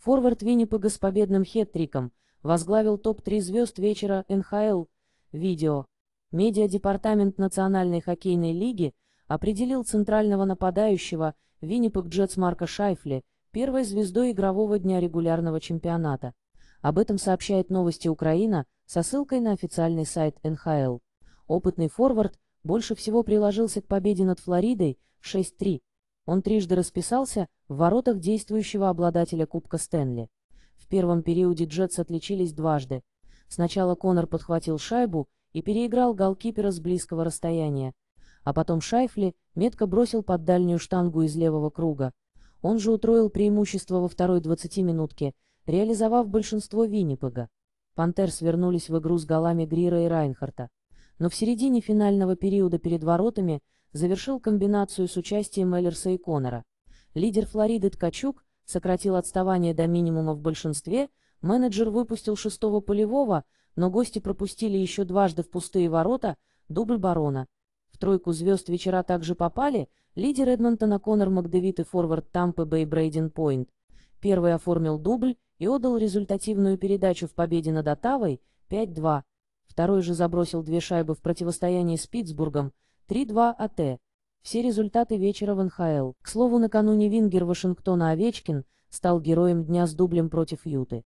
Форвард Виннипега с победным хет-триком возглавил топ-3 звезд вечера НХЛ. Видео. Медиадепартамент Национальной хоккейной лиги определил центрального нападающего Виннипег Джетс Марка Шайфли первой звездой игрового дня регулярного чемпионата. Об этом сообщает новости Украина со ссылкой на официальный сайт НХЛ. Опытный форвард больше всего приложился к победе над Флоридой 6-3 он трижды расписался в воротах действующего обладателя Кубка Стэнли. В первом периоде Джетс отличились дважды. Сначала Конор подхватил шайбу и переиграл голкипера с близкого расстояния, а потом Шайфли метко бросил под дальнюю штангу из левого круга. Он же утроил преимущество во второй 20-минутке, реализовав большинство Виннипега. Пантерс вернулись в игру с голами Грира и Райнхарта. Но в середине финального периода перед воротами – завершил комбинацию с участием Эллерса и Коннора. Лидер Флориды Ткачук сократил отставание до минимума в большинстве, менеджер выпустил шестого полевого, но гости пропустили еще дважды в пустые ворота, дубль барона. В тройку звезд вечера также попали лидер Эдмонтона Конор Макдевит и форвард Тампы Бэй Брейден Пойнт. Первый оформил дубль и отдал результативную передачу в победе над Отавой 5-2. Второй же забросил две шайбы в противостоянии с Питтсбургом, 3-2 АТ. Все результаты вечера в НХЛ. К слову, накануне Вингер Вашингтона Овечкин стал героем дня с дублем против Юты.